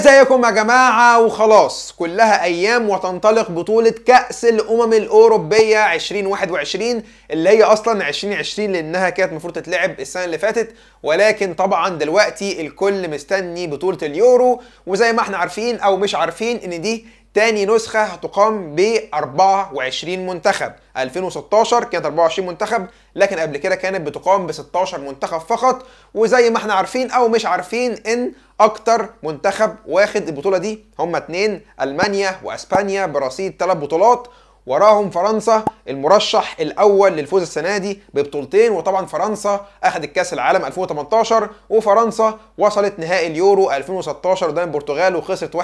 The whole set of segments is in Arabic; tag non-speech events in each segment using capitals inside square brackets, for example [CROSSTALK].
ازيكم يا جماعة وخلاص كلها ايام وتنطلق بطولة كأس الامم الاوروبية 2021 اللي هي اصلا 2020 لانها كانت المفروض تتلعب السنة اللي فاتت ولكن طبعا دلوقتي الكل مستني بطولة اليورو وزي ما احنا عارفين او مش عارفين ان دي تاني نسخة هتقام ب 24 منتخب 2016 كانت 24 منتخب لكن قبل كده كانت بتقام ب 16 منتخب فقط وزي ما احنا عارفين او مش عارفين ان اكتر منتخب واخد البطولة دي هما اتنين المانيا واسبانيا برصيد ثلاث بطولات وراهم فرنسا المرشح الاول للفوز السنه دي ببطولتين وطبعا فرنسا اخذت كاس العالم 2018 وفرنسا وصلت نهائي اليورو 2016 قدام البرتغال وخسرت 1-0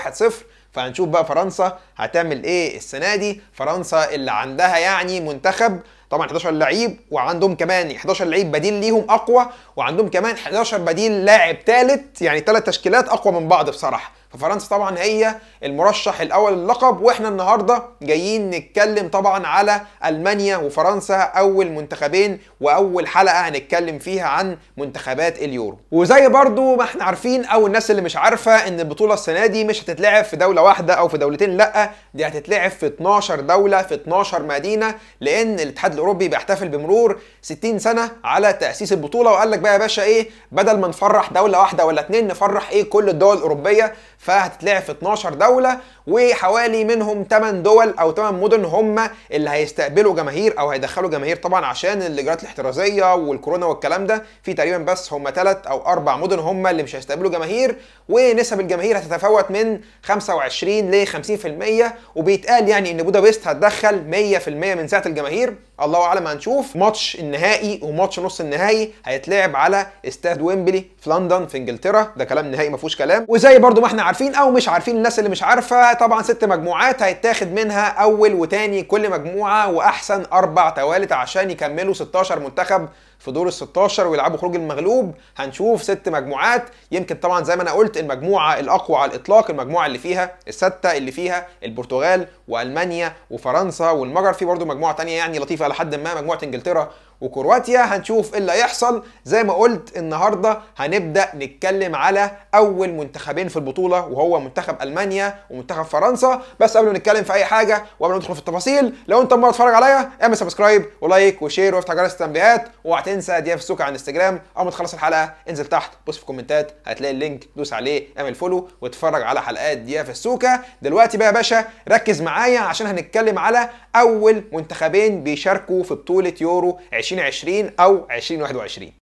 فهنشوف بقى فرنسا هتعمل ايه السنه دي فرنسا اللي عندها يعني منتخب طبعا 11 لعيب وعندهم كمان 11 لعيب بديل ليهم اقوى وعندهم كمان 11 بديل لاعب ثالث يعني ثلاث تشكيلات اقوى من بعض بصراحه ففرنسا طبعا هي المرشح الاول للقب واحنا النهارده جايين نتكلم طبعا على المانيا وفرنسا اول منتخبين واول حلقه هنتكلم فيها عن منتخبات اليورو وزي برضو ما احنا عارفين او الناس اللي مش عارفه ان البطوله السنه دي مش هتتلعب في دوله واحده او في دولتين لا دي هتتلعب في 12 دوله في 12 مدينه لان الاتحاد الاوروبي بيحتفل بمرور 60 سنه على تاسيس البطوله وقال لك بقى يا باشا ايه بدل ما نفرح دوله واحده ولا اتنين نفرح ايه كل الدول الاوروبيه فهتتلعب في 12 دوله وحوالي منهم 8 دول او 8 مدن هم اللي هيستقبلوا جماهير او هيدخلوا جماهير طبعا عشان الاجراءات الاحترازيه والكورونا والكلام ده في تقريبا بس هم 3 او 4 مدن هم اللي مش هيستقبلوا جماهير ونسب الجماهير هتتفاوت من 25 ل 50% وبيتقال يعني ان بودابست هتدخل 100% من سعه الجماهير الله اعلم هنشوف ماتش النهائي وماتش نص النهائي هيتلعب على استاد ويمبلي في لندن في انجلترا ده كلام نهائي ما فيهوش كلام وزي برضو ما احنا عارفين او مش عارفين الناس اللي مش عارفه طبعا ست مجموعات هيتاخد منها اول وتاني كل مجموعه واحسن اربع توالت عشان يكملوا 16 منتخب في دور ال 16 ويلعبوا خروج المغلوب هنشوف ست مجموعات يمكن طبعا زي ما انا قلت المجموعه الاقوى على الاطلاق المجموعه اللي فيها السته اللي فيها البرتغال والمانيا وفرنسا والمجر في برضه مجموعه ثانيه يعني لطيفه لحد ما مجموعه انجلترا وكرواتيا هنشوف ايه اللي هيحصل زي ما قلت النهارده هنبدا نتكلم على اول منتخبين في البطوله وهو منتخب المانيا ومنتخب فرنسا بس قبل ما نتكلم في اي حاجه وقبل ما ندخل في التفاصيل لو انت مره تتفرج عليا اعمل سبسكرايب ولايك وشير وافتح جرس التنبيهات اوعى تنسى في السوكه على الانستجرام اول ما تخلص الحلقه انزل تحت بص في الكومنتات هتلاقي اللينك دوس عليه اعمل فولو واتفرج على حلقات في السوكه دلوقتي بقى يا باشا ركز معايا عشان هنتكلم على اول منتخبين بيشاركوا في بطوله يورو 2020 او 2021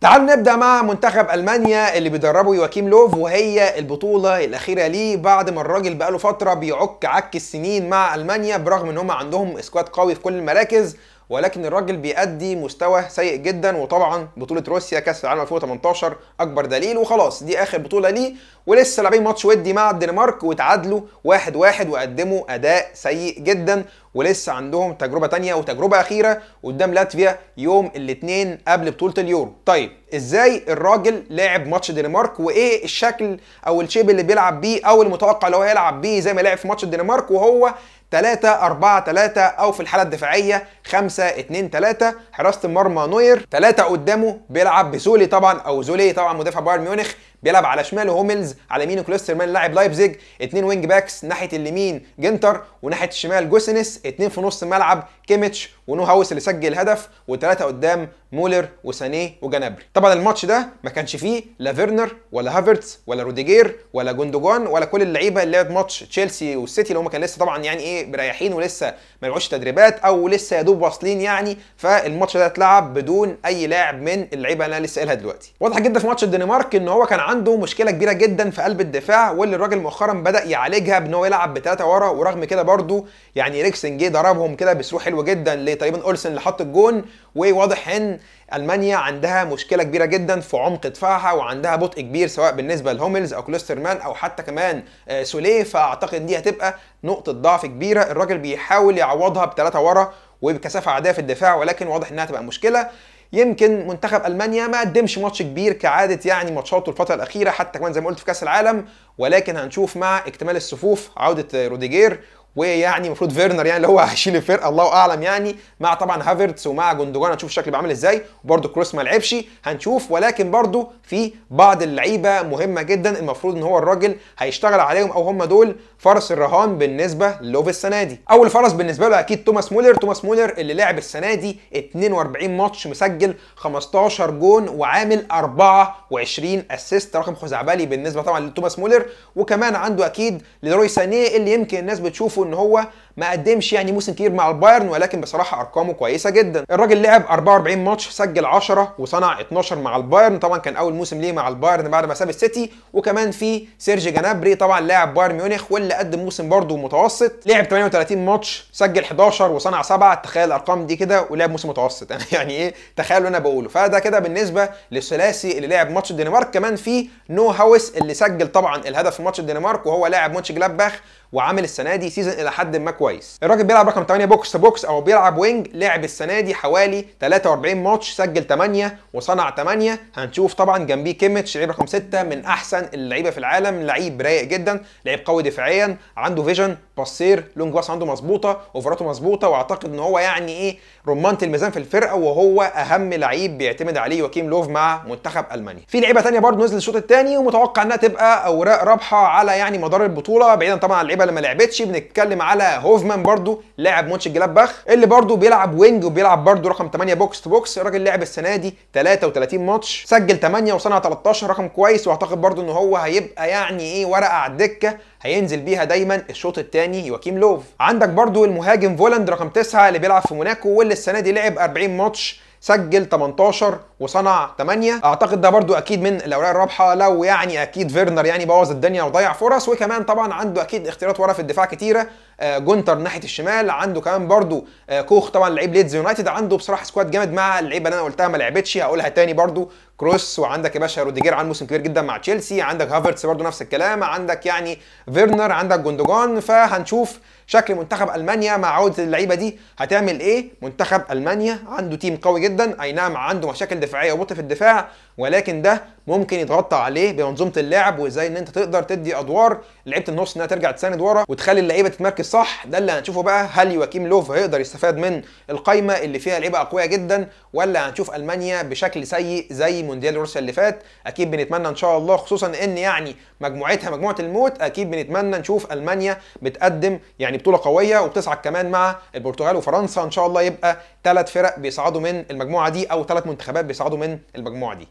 تعالوا نبدا مع منتخب المانيا اللي بيدربه يواكيم لوف وهي البطوله الاخيره ليه بعد ما الراجل بقاله فتره بيعك عك السنين مع المانيا برغم ان هم عندهم اسكواد قوي في كل المراكز ولكن الراجل بيأدي مستوى سيء جدا وطبعا بطوله روسيا كاس العالم 2018 اكبر دليل وخلاص دي اخر بطوله ليه ولسه لاعبين ماتش ودي مع الدنمارك وتعادلوا 1-1 وقدموا اداء سيء جدا ولسه عندهم تجربه تانية وتجربه اخيره قدام لاتفيا يوم الاثنين قبل بطوله اليورو طيب ازاي الراجل لعب ماتش الدنمارك وايه الشكل او الشيب اللي بيلعب بيه او المتوقع اللي هو هيلعب بيه زي ما لعب في ماتش الدنمارك وهو 3 4 3 او في الحاله الدفاعيه 5 2 3 حراسه المرمى نوير 3 قدامه بيلعب بزولي طبعا او زولي طبعا مدافع بايرن ميونخ بيلعب على شماله هوملز على يمينه كلوسترمان لاعب لايبزيج اثنين وينج باكس ناحيه اليمين جنتر وناحيه الشمال جوسينس اثنين في نص الملعب كيميتش ونو هاوس اللي سجل هدف وثلاثه قدام مولر وسانيه وجنابري طبعا الماتش ده ما كانش فيه لا فيرنر ولا هافرتس ولا روديجير ولا جوندوجان ولا كل اللعيبه اللي لعبت ماتش تشيلسي والسيتي اللي هم كان لسه طبعا يعني ايه مريحين ولسه ما لعبوش تدريبات او لسه يا دوب واصلين يعني فالماتش ده اتلعب بدون اي لاعب من اللعيبه اللي انا لسه قايلها دلوقتي واضح جدا في ماتش الدنمارك ان هو كان عنده مشكله كبيره جدا في قلب الدفاع واللي الراجل مؤخرا بدا يعالجها بان هو يلعب بثلاثه ورا ورغم كده برده يعني ريكسن جه ضربهم كده بسرعه حلوه جدا دي تقريبا اولسن اللي حط الجون وواضح ان المانيا عندها مشكله كبيره جدا في عمق دفاعها وعندها بطء كبير سواء بالنسبه لهوملز او كلوسترمان او حتى كمان آه، سوليه فاعتقد دي هتبقى نقطه ضعف كبيره الراجل بيحاول يعوضها بثلاثه ورا وبكثافه عاديه في الدفاع ولكن واضح انها تبقى مشكله يمكن منتخب المانيا ما قدمش ماتش كبير كعاده يعني ماتشاته الفتره الاخيره حتى كمان زي ما قلت في كاس العالم ولكن هنشوف مع اكتمال الصفوف عوده روديجير ويعني المفروض فيرنر يعني اللي هو [LAUGHS] هيشيل الفرقه الله اعلم يعني مع طبعا هافرتس ومع جوندوجان هنشوف الشكل بيعمل ازاي وبرده كروس ما لعبش هنشوف ولكن برده في بعض اللعيبه مهمه جدا المفروض ان هو الراجل هيشتغل عليهم او هم دول فرس الرهان بالنسبه لوف السنه دي اول فرس بالنسبه له اكيد توماس مولر توماس مولر اللي لعب السنه دي 42 ماتش مسجل 15 جون وعامل 24 اسيست رقم خزعبلي بالنسبه طبعا لتوماس مولر وكمان عنده اكيد لروي سانيه اللي يمكن الناس بتشوفه ان هو ما قدمش يعني موسم كبير مع البايرن ولكن بصراحه ارقامه كويسه جدا الراجل لعب 44 ماتش سجل 10 وصنع 12 مع البايرن طبعا كان اول موسم ليه مع البايرن بعد ما ساب السيتي وكمان في سيرجي جنابري طبعا لاعب بايرن ميونخ واللي قدم موسم برده متوسط لعب 38 ماتش سجل 11 وصنع 7 تخيل الارقام دي كده ولعب موسم متوسط [LAUGHS] يعني ايه تخيلوا انا بقوله فده كده بالنسبه للثلاثي اللي لعب ماتش الدنمارك كمان في نو هاوس اللي سجل طبعا الهدف في ماتش الدنمارك وهو لاعب ماتش باخ وعامل السنه دي سيزون الى حد ما كويس الراجل بيلعب رقم 8 بوكس بوكس او بيلعب وينج لعب السنه دي حوالي 43 ماتش سجل 8 وصنع 8 هنشوف طبعا جنبيه كيميتش لعيب رقم 6 من احسن اللعيبه في العالم لعيب رايق جدا لعيب قوي دفاعيا عنده فيجن باسير لونج باس عنده مظبوطه اوفراته مظبوطه واعتقد ان هو يعني ايه رمانه الميزان في الفرقه وهو اهم لعيب بيعتمد عليه وكيم لوف مع منتخب المانيا في لعيبه ثانيه برضه نزل الشوط الثاني ومتوقع انها تبقى اوراق رابحه على يعني مدار البطوله بعيدا طبعا عن اللعيبه اللي ما لعبتش بنتكلم على هوفمان برضه لاعب ماتش الجلاباخ اللي برضه بيلعب وينج وبيلعب برضه رقم 8 بوكس تو بوكس الراجل لعب السنه دي 33 ماتش سجل 8 وصنع 13 رقم كويس واعتقد برضه ان هو هيبقى يعني ايه ورقه على الدكه هينزل بيها دايما الشوط الثاني يواكيم لوف عندك برضو المهاجم فولاند رقم 9 اللي بيلعب في موناكو واللي السنه دي لعب 40 ماتش سجل 18 وصنع 8 اعتقد ده برضو اكيد من الاوراق الرابحه لو يعني اكيد فيرنر يعني بوظ الدنيا وضيع فرص وكمان طبعا عنده اكيد اختيارات ورا في الدفاع كتيره آه، جونتر ناحيه الشمال عنده كمان برضو آه، كوخ طبعا لعيب ليدز يونايتد عنده بصراحه سكواد جامد مع اللعيبه اللي انا قلتها ما لعبتش هقولها تاني برضو كروس وعندك يا باشا روديجير عن موسم كبير جدا مع تشيلسي عندك هافرتس برضه نفس الكلام عندك يعني فيرنر عندك جوندوجان فهنشوف شكل منتخب المانيا مع عوده اللعيبه دي هتعمل ايه منتخب المانيا عنده تيم قوي جدا اي نعم عنده مشاكل دفاعيه وبطء في الدفاع ولكن ده ممكن يتغطى عليه بمنظومه اللعب وازاي ان انت تقدر تدي ادوار لعيبه النص انها ترجع تساند ورا وتخلي اللعيبه تتمركز صح ده اللي هنشوفه بقى هل يواكيم لوف هيقدر يستفاد من القايمه اللي فيها لعيبه اقوياء جدا ولا هنشوف المانيا بشكل سيء زي مونديال روسيا اللي فات اكيد بنتمنى ان شاء الله خصوصا ان يعني مجموعتها مجموعه الموت اكيد بنتمنى نشوف المانيا بتقدم يعني بطوله قويه وبتصعد كمان مع البرتغال وفرنسا ان شاء الله يبقى ثلاث فرق بيصعدوا من المجموعه دي او ثلاث منتخبات بيصعدوا من المجموعه دي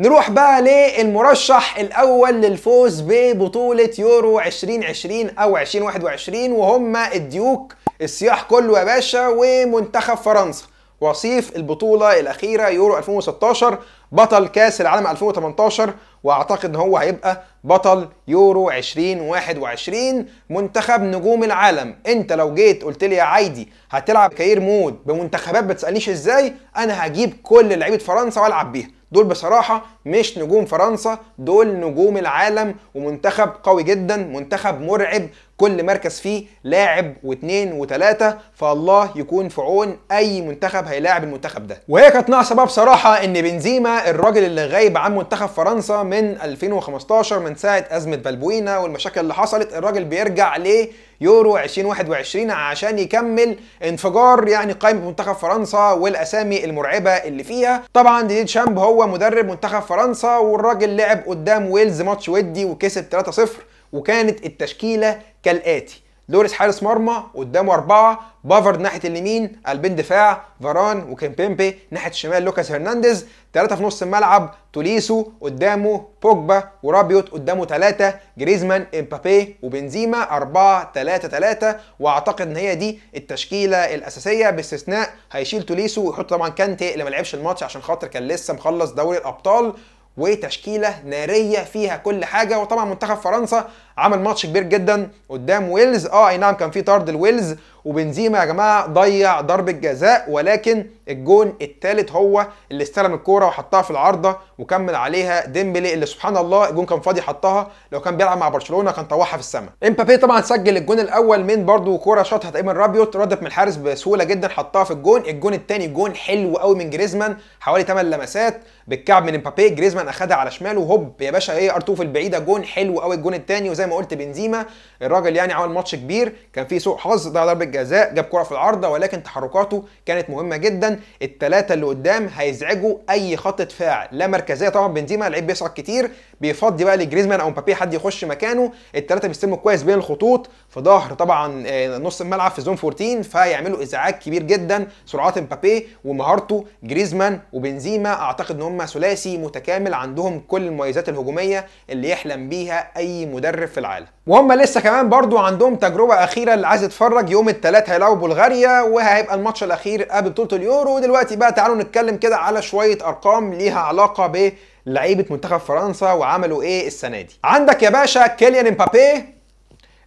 نروح بقى للمرشح الاول للفوز ببطوله يورو 2020 او 2021 وهم الديوك السياح كله يا باشا ومنتخب فرنسا وصيف البطوله الاخيره يورو 2016 بطل كاس العالم 2018 واعتقد ان هو هيبقى بطل يورو 2021 منتخب نجوم العالم انت لو جيت قلت لي يا عايدي هتلعب كاير مود بمنتخبات ما ازاي انا هجيب كل لعيبه فرنسا والعب بيها دول بصراحة مش نجوم فرنسا دول نجوم العالم ومنتخب قوي جدا منتخب مرعب كل مركز فيه لاعب واثنين وثلاثة فالله يكون في عون أي منتخب هيلاعب المنتخب ده وهي كانت ناقصة بقى بصراحة إن بنزيما الراجل اللي غايب عن منتخب فرنسا من 2015 من ساعة أزمة بلبوينا والمشاكل اللي حصلت الراجل بيرجع ليه يورو 2021 عشان يكمل انفجار يعني قائمه منتخب فرنسا والاسامي المرعبه اللي فيها طبعا ديديد شامب هو مدرب منتخب فرنسا والراجل لعب قدام ويلز ماتش ودي وكسب 3-0 وكانت التشكيله كالاتي لوريس حارس مرمى قدامه أربعة بافرد ناحية اليمين قلبين دفاع فاران وكيمبيمبي ناحية الشمال لوكاس هرنانديز ثلاثة في نص الملعب توليسو قدامه بوجبا ورابيوت قدامه ثلاثة جريزمان امبابي وبنزيما أربعة ثلاثة ثلاثة وأعتقد إن هي دي التشكيلة الأساسية باستثناء هيشيل توليسو ويحط طبعا كانتي اللي ما لعبش الماتش عشان خاطر كان لسه مخلص دوري الأبطال وتشكيله ناريه فيها كل حاجه وطبعا منتخب فرنسا عمل ماتش كبير جدا قدام ويلز اه اي نعم كان في طرد الويلز وبنزيما يا جماعه ضيع ضربه جزاء ولكن الجون الثالث هو اللي استلم الكوره وحطها في العارضه وكمل عليها ديمبلي اللي سبحان الله الجون كان فاضي حطها لو كان بيلعب مع برشلونه كان طوحها في السماء امبابي طبعا سجل الجون الاول من برده كوره شاطها تقريبا رابيوت ردت من الحارس بسهوله جدا حطها في الجون الجون الثاني جون حلو قوي من جريزمان حوالي 8 لمسات بالكعب من امبابي جريزمان اخدها على شماله هوب يا باشا ايه ار2 في البعيده جون حلو قوي الجون الثاني وزي ما قلت بنزيما الراجل يعني عمل ماتش كبير كان فيه سوء حظ ضيع ضربه الجزاء جاب كرة في العارضة ولكن تحركاته كانت مهمة جدا الثلاثة اللي قدام هيزعجوا أي خط دفاع لا مركزية طبعا بنزيما لعيب بيصعد كتير بيفضي بقى لجريزمان أو مبابي حد يخش مكانه الثلاثة بيستلموا كويس بين الخطوط في ظهر طبعا آه، نص الملعب في زون 14 فيعملوا إزعاج كبير جدا سرعات مبابي ومهارته جريزمان وبنزيما أعتقد إن هم ثلاثي متكامل عندهم كل المميزات الهجومية اللي يحلم بيها أي مدرب في العالم وهم لسه كمان برضو عندهم تجربة أخيرة اللي عايز يتفرج يوم الثلاث هيلعبوا بلغاريا وهيبقى الماتش الاخير قبل بطوله اليورو ودلوقتي بقى تعالوا نتكلم كده على شويه ارقام ليها علاقه بلعيبه منتخب فرنسا وعملوا ايه السنه دي عندك يا باشا كيليان امبابي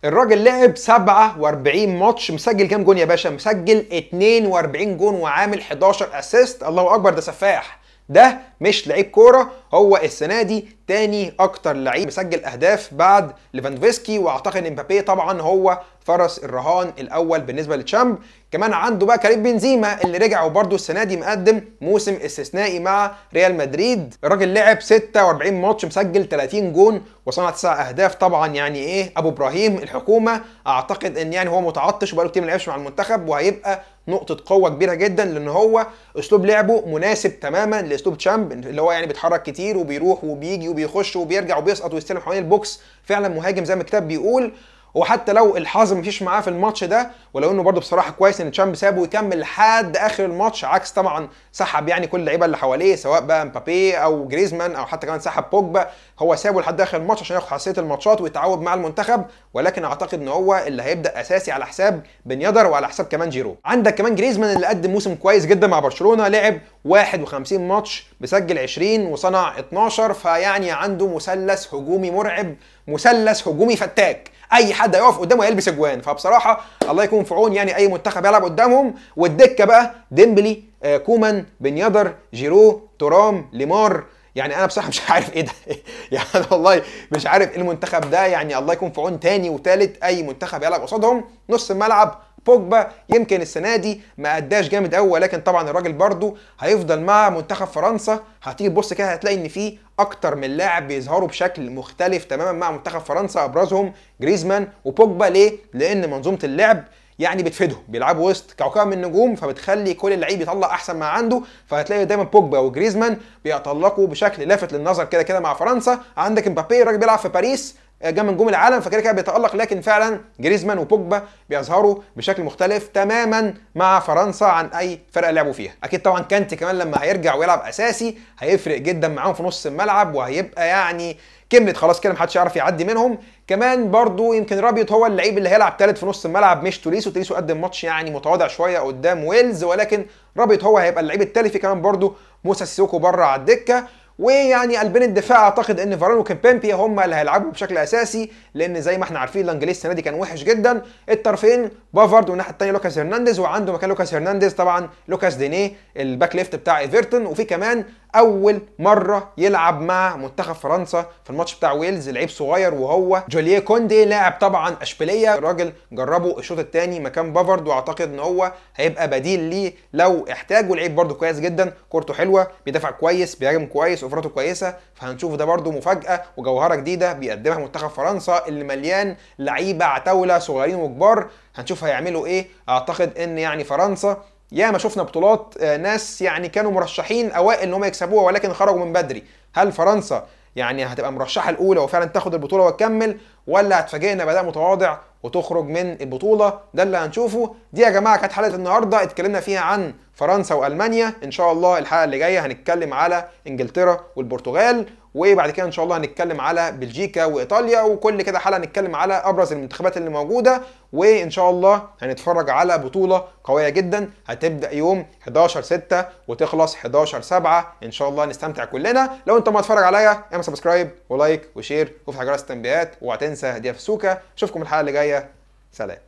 الراجل لعب 47 ماتش مسجل كام جون يا باشا مسجل 42 جون وعامل 11 اسيست الله اكبر ده سفاح ده مش لعيب كوره هو السنه دي تاني اكتر لعيب مسجل اهداف بعد ليفاندوفسكي واعتقد امبابي طبعا هو فرس الرهان الاول بالنسبه لتشامب كمان عنده بقى كريم بنزيما اللي رجع وبرده السنه دي مقدم موسم استثنائي مع ريال مدريد الراجل لعب 46 ماتش مسجل 30 جون وصنع 9 اهداف طبعا يعني ايه ابو ابراهيم الحكومه اعتقد ان يعني هو متعطش وبقاله كتير ما لعبش مع المنتخب وهيبقى نقطة قوة كبيرة جدا لأن هو أسلوب لعبه مناسب تماما لأسلوب تشامب اللي هو يعني بيتحرك كتير كتير وبيروح وبيجي وبيخش وبيرجع وبيسقط ويستلم حوالين البوكس فعلا مهاجم زي ما الكتاب بيقول وحتى لو الحظ مفيش معاه في الماتش ده ولو انه برده بصراحه كويس ان تشامب سابه ويكمل لحد اخر الماتش عكس طبعا سحب يعني كل اللعيبه اللي حواليه سواء بقى مبابي او جريزمان او حتى كمان سحب بوجبا هو سابه لحد اخر الماتش عشان ياخد حساسيه الماتشات ويتعود مع المنتخب ولكن اعتقد ان هو اللي هيبدا اساسي على حساب بن يدر وعلى حساب كمان جيرو عندك كمان جريزمان اللي قدم موسم كويس جدا مع برشلونه لعب 51 ماتش مسجل 20 وصنع 12 فيعني عنده مثلث هجومي مرعب مثلث هجومي فتاك اي حد هيقف قدامه هيلبس اجوان فبصراحه الله يكون في عون يعني اي منتخب يلعب قدامهم والدكه بقى ديمبلي آه كومان بنيادر جيرو تورام ليمار يعني انا بصراحه [LAUGHS] مش عارف ايه ده [LAUGHS] يعني والله مش عارف ايه المنتخب ده يعني الله يكون في عون تاني وتالت اي منتخب يلعب قصادهم نص الملعب بوجبا يمكن السنه دي ما اداش جامد قوي ولكن طبعا الراجل برده هيفضل مع منتخب فرنسا هتيجي تبص كده هتلاقي ان في اكتر من لاعب بيظهروا بشكل مختلف تماما مع منتخب فرنسا ابرزهم جريزمان وبوجبا ليه لان منظومه اللعب يعني بتفيدهم بيلعبوا وسط كوكب من النجوم فبتخلي كل لعيب يطلع احسن ما عنده فهتلاقي دايما بوجبا وجريزمان بيتالقوا بشكل لافت للنظر كده كده مع فرنسا عندك مبابي الراجل بيلعب في باريس جه من نجوم العالم فكده كده بيتالق لكن فعلا جريزمان وبوجبا بيظهروا بشكل مختلف تماما مع فرنسا عن اي فرقه لعبوا فيها اكيد طبعا كانت كمان لما هيرجع ويلعب اساسي هيفرق جدا معاهم في نص الملعب وهيبقى يعني كملة خلاص كده محدش يعرف يعدي منهم كمان برضو يمكن رابيوت هو اللعيب اللي هيلعب ثالث في نص الملعب مش توليسو توليسو قدم ماتش يعني متواضع شويه قدام ويلز ولكن رابيوت هو هيبقى اللعيب الثالث كمان برضو موسى سيسوكو بره على الدكه ويعني قلبين الدفاع اعتقد ان فاران وكيمبمبي هم اللي هيلعبوا بشكل اساسي لان زي ما احنا عارفين الانجليز السنه دي كان وحش جدا الطرفين بافارد والناحيه الثانيه لوكاس هرنانديز وعنده مكان لوكاس هرنانديز طبعا لوكاس دينيه الباك ليفت بتاع ايفرتون وفي كمان اول مره يلعب مع منتخب فرنسا في الماتش بتاع ويلز لعيب صغير وهو جوليه كوندي لاعب طبعا اشبيليه الراجل جربه الشوط الثاني مكان بافارد واعتقد ان هو هيبقى بديل ليه لو احتاجه لعيب برده كويس جدا كورته حلوه بيدافع كويس بيهاجم كويس اوفراته كويسه فهنشوف ده برده مفاجاه وجوهره جديده بيقدمها منتخب فرنسا اللي مليان لعيبه عتاوله صغيرين وكبار هنشوف هيعملوا ايه اعتقد ان يعني فرنسا ياما شفنا بطولات آه، ناس يعني كانوا مرشحين اوائل ان هم يكسبوها ولكن خرجوا من بدري هل فرنسا يعني هتبقى مرشحه الاولى وفعلا تاخد البطوله وتكمل ولا هتفاجئنا باداء متواضع وتخرج من البطوله ده اللي هنشوفه دي يا جماعه كانت حلقه النهارده اتكلمنا فيها عن فرنسا والمانيا ان شاء الله الحلقه اللي جايه هنتكلم على انجلترا والبرتغال وبعد كده ان شاء الله هنتكلم على بلجيكا وايطاليا وكل كده حلقه هنتكلم على ابرز المنتخبات اللي موجوده وان شاء الله هنتفرج على بطوله قويه جدا هتبدا يوم 11 6 وتخلص 11 7 ان شاء الله نستمتع كلنا لو انت ما اتفرج عليا اعمل سبسكرايب ولايك وشير وفتح جرس التنبيهات وهتنسى هديه في السوكه اشوفكم الحلقه اللي جايه سلام